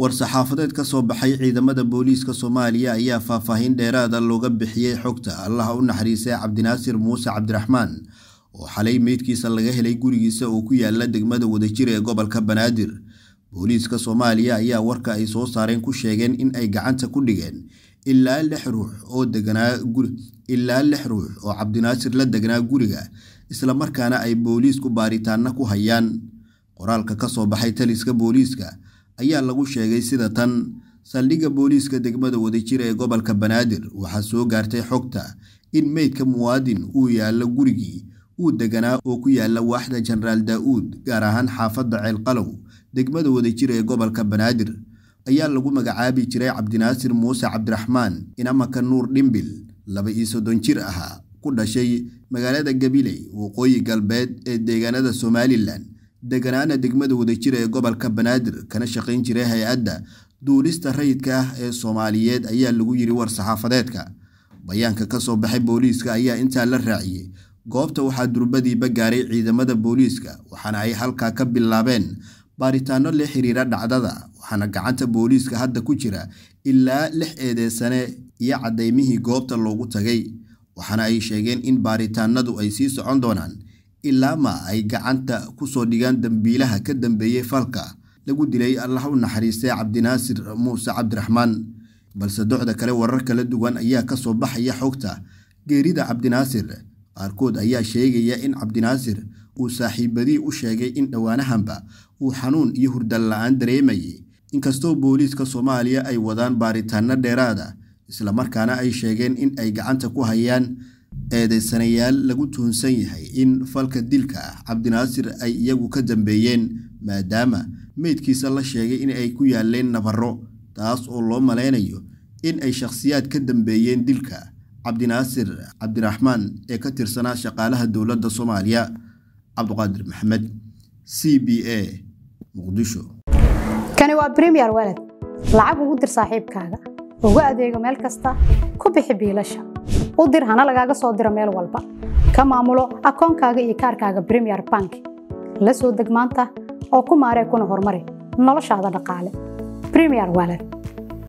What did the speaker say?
war-saxaafadeed ka soo baxay ciidamada booliiska soomaaliya ayaa faahfaahin dheeraada looga bixiyey xogta allaha u naxariisay cabdinaasir muuse cabdiraxmaan oo xalay meydkiisa laga helay gurigiisa oo ku yaala degmada wadajir ee gobolka banaadir booliiska soomaaliya ayaa warka ay soo saareen ku sheegeen in ay gacanta ku dhigeen ilaa lix ruux oo deganaa ilaa lix ruux oo cabdinaasir la degnaa guriga isla markaana ay booliisku baaritaana ku hayaan qoraalka ka soo baxay taliska booliiska ayaa lagu sheegay sida tan saldhigga booliiska degmada wadajir ee gobolka banaadir waxaa soo gaartay xogta in meydka muwaadin uu yaallo gurigii uu deganaa oo ku yaalla waaxda jenaraal daa gaar ahaan xaafadda ceelqalow degmada wadajir ee gobolka banaadir ayaa lagu magacaabi jiray cabdinaasir muuse cabdiraxmaan inamaka nuur dhimbil laba iyo soddon jir ahaa ku dhashay magaalada gabiley waqooyi galbeed ee deegaanada somalilan deganaana degmada wadajira ee gobolka banaadir kana shaqayn jiray hay-adda duulista rayidka ah ee soomaaliyeed ayaa lagu yiri war saxaafadeedka bayaanka kasoo baxay booliiska ayaa intaa la raaciyey goobta waxaa durbadiiba gaaray ciidamada booliiska waxaana ay halkaa ka bilaabeen baaritaano la xiriira dhacdada waxaana gacanta booliiska hadda ku jira ilaa lix eedeesane iyo cadaymihii goobta loogu tagay waxaana ay sheegeen in baaritaanadu ay sii socon doonaan ilaama ay gacanta ku soo dhigaan dambiilaha ka dambeeyey falka lagu dilay allah u naxariistay cabdinaasir muuse cabdiraxmaan balse docda kale warar kala duwan ayaa ka soo baxaya xogta geerida cabdinaasir qaarkood ayaa sheegaya in cabdinaasir uu saaxiibadii u sheegay in dhowaanahanba uu xanuun iyo hurdal la-aan dareemayay inkastoo booliiska soomaaliya ay wadaan baaritaano dheeraada islamarkaana ay sheegeen in ay gacanta ku hayaan eedaysanayaal lagu tuhunsan yahay in falka dilka ah cabdinaasir ay iyagu ka dambeeyeen maadaama meydkiisa la sheegay in ay ku yaalleen nabarro taas oo loo malaynayo in ay shakhsiyaad ka dambeeyeen dilka cabdinaasir cabdiraxmaan ee ka tirsanaa shaqaalaha dowladda soomaaliya cabduqaadir maxamed c b a muqdisho kani waa bremier weled lacag ugu dir saaxiibkaaga uga adeego meel kasta ku bixi biilasha u dir hana lagaaga soo diro meel walba ka maamulo akoonkaaga iyo kaarkaaga bremier bank la soo deg maanta oo ku maaree kuna horumari noloshaada dhaqaale bremier walet